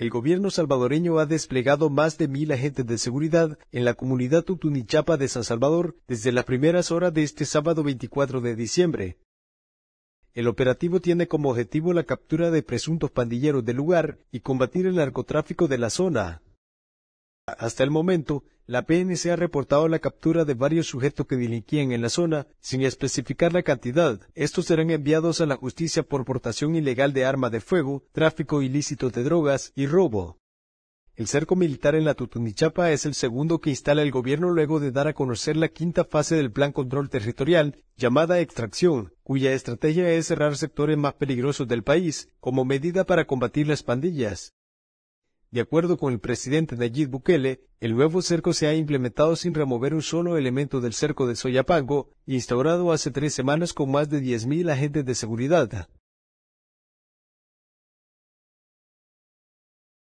el gobierno salvadoreño ha desplegado más de mil agentes de seguridad en la comunidad Tutunichapa de San Salvador desde las primeras horas de este sábado 24 de diciembre. El operativo tiene como objetivo la captura de presuntos pandilleros del lugar y combatir el narcotráfico de la zona. Hasta el momento, la PNC ha reportado la captura de varios sujetos que delinquían en la zona, sin especificar la cantidad. Estos serán enviados a la justicia por portación ilegal de arma de fuego, tráfico ilícito de drogas y robo. El cerco militar en la Tutunichapa es el segundo que instala el gobierno luego de dar a conocer la quinta fase del Plan Control Territorial, llamada Extracción, cuya estrategia es cerrar sectores más peligrosos del país, como medida para combatir las pandillas. De acuerdo con el presidente Nayib Bukele, el nuevo cerco se ha implementado sin remover un solo elemento del cerco de Soyapango, instaurado hace tres semanas con más de 10.000 agentes de seguridad.